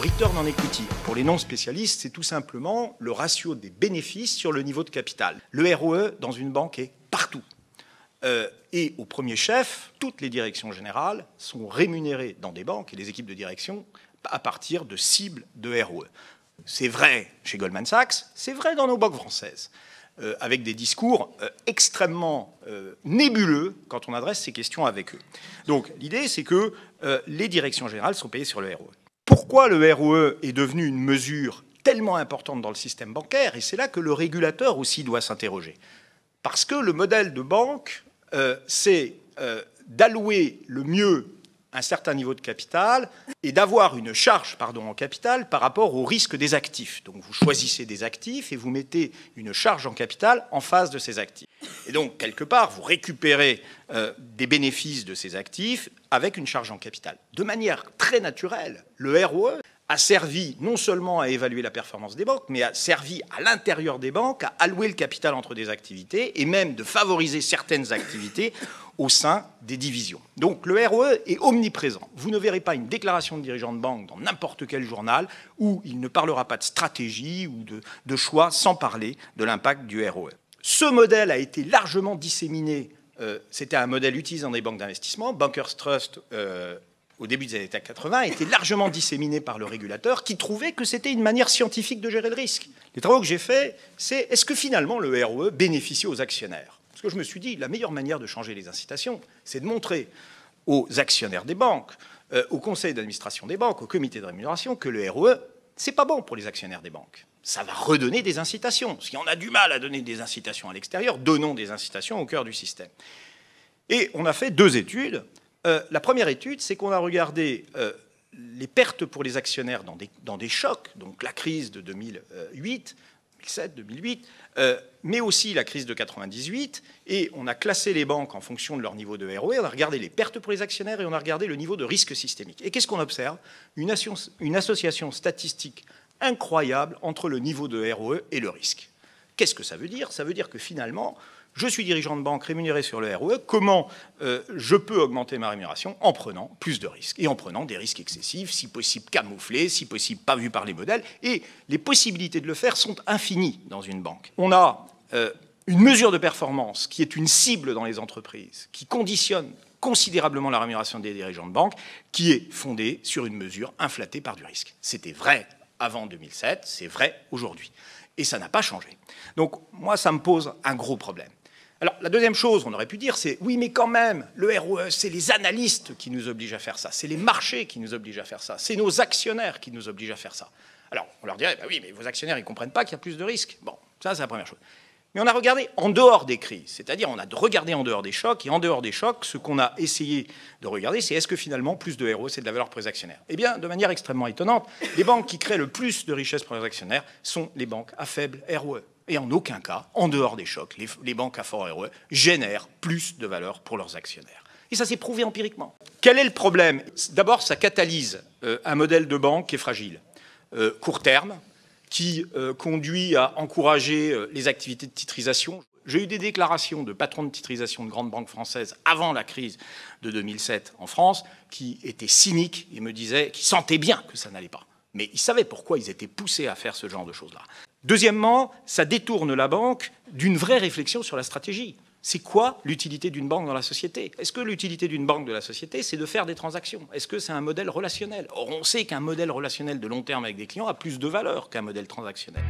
le return on equity. Pour les non-spécialistes, c'est tout simplement le ratio des bénéfices sur le niveau de capital. Le ROE dans une banque est partout. Euh, et au premier chef, toutes les directions générales sont rémunérées dans des banques et les équipes de direction à partir de cibles de ROE. C'est vrai chez Goldman Sachs, c'est vrai dans nos banques françaises, euh, avec des discours euh, extrêmement nébuleux quand on adresse ces questions avec eux. Donc l'idée, c'est que les directions générales sont payées sur le ROE pourquoi le ROE est devenu une mesure tellement importante dans le système bancaire, et c'est là que le régulateur aussi doit s'interroger. Parce que le modèle de banque, euh, c'est euh, d'allouer le mieux un certain niveau de capital et d'avoir une charge pardon, en capital par rapport au risque des actifs. Donc vous choisissez des actifs et vous mettez une charge en capital en face de ces actifs. Et donc, quelque part, vous récupérez euh, des bénéfices de ces actifs avec une charge en capital. De manière très naturelle, le ROE a servi non seulement à évaluer la performance des banques, mais a servi à l'intérieur des banques à allouer le capital entre des activités et même de favoriser certaines activités au sein des divisions. Donc le ROE est omniprésent. Vous ne verrez pas une déclaration de dirigeant de banque dans n'importe quel journal où il ne parlera pas de stratégie ou de, choix sans parler de l'impact du ROE. Ce modèle a été largement disséminé. Euh, c'était un modèle utilisé dans les banques d'investissement. Bankers Trust euh, au début des années 80, était largement disséminée par le régulateur qui trouvait que c'était une manière scientifique de gérer le risque. Les travaux que j'ai faits, c'est est-ce que finalement le ROE bénéficie aux actionnaires Parce que je me suis dit, la meilleure manière de changer les incitations, c'est de montrer aux actionnaires des banques, euh, au conseil d'administration des banques, au comité de rémunération, que le ROE, c'est pas bon pour les actionnaires des banques. Ça va redonner des incitations. Si on a du mal à donner des incitations à l'extérieur, donnons des incitations au cœur du système. Et on a fait deux études euh, la première étude, c'est qu'on a regardé euh, les pertes pour les actionnaires dans des, dans des, chocs, donc la crise de 2008, 2007, 2008, mais aussi la crise de 98, et on a classé les banques en fonction de leur niveau de ROE, on a regardé les pertes pour les actionnaires et on a regardé le niveau de risque systémique. Et qu'est-ce qu'on observe une, une association statistique incroyable entre le niveau de ROE et le risque. Qu'est-ce que ça veut dire Ça veut dire que finalement, je suis dirigeant de banque rémunéré sur le ROE, comment euh, je peux augmenter ma rémunération en prenant plus de risques et en prenant des risques excessifs, si possible camouflés, si possible pas vus par les modèles. Et les possibilités de le faire sont infinies dans une banque. On a euh, une mesure de performance qui est une cible dans les entreprises, qui conditionne considérablement la rémunération des dirigeants de banque, qui est fondée sur une mesure inflatée par du risque. C'était vrai avant 2007, c'est vrai aujourd'hui. Et ça n'a pas changé. Donc moi, ça me pose un gros problème. Alors, la deuxième chose, on aurait pu dire, c'est oui, mais quand même, le ROE, c'est les analystes qui nous obligent à faire ça, c'est les marchés qui nous obligent à faire ça, c'est nos actionnaires qui nous obligent à faire ça. Alors, on leur dirait, bah oui, mais vos actionnaires, ils ne comprennent pas qu'il y a plus de risques. Bon, ça, c'est la première chose. Mais on a regardé en dehors des crises, c'est-à-dire on a regardé en dehors des chocs, et en dehors des chocs, ce qu'on a essayé de regarder, c'est est-ce que finalement plus de ROE, c'est de la valeur pour les actionnaires Eh bien, de manière extrêmement étonnante, les banques qui créent le plus de richesses pour les actionnaires sont les banques à faible ROE et en aucun cas, en dehors des chocs, les, banques à fort ROE génèrent plus de valeur pour leurs actionnaires. Et ça s'est prouvé empiriquement. Quel est le problème D'abord, ça catalyse euh, un modèle de banque qui est fragile, euh, court terme, qui euh, conduit à encourager les activités de titrisation. J'ai eu des déclarations de patrons de titrisation de grandes banques françaises avant la crise de 2007 en France qui étaient cyniques et me disaient qu'ils sentaient bien que ça n'allait pas. Mais ils savaient pourquoi ils étaient poussés à faire ce genre de choses-là. Deuxièmement, ça détourne la banque d'une vraie réflexion sur la stratégie. C'est quoi l'utilité d'une banque dans la société Est-ce que l'utilité d'une banque de la société, c'est de faire des transactions Est-ce que c'est un modèle relationnel Or, on sait qu'un modèle relationnel de long terme avec des clients a plus de valeur qu'un modèle transactionnel.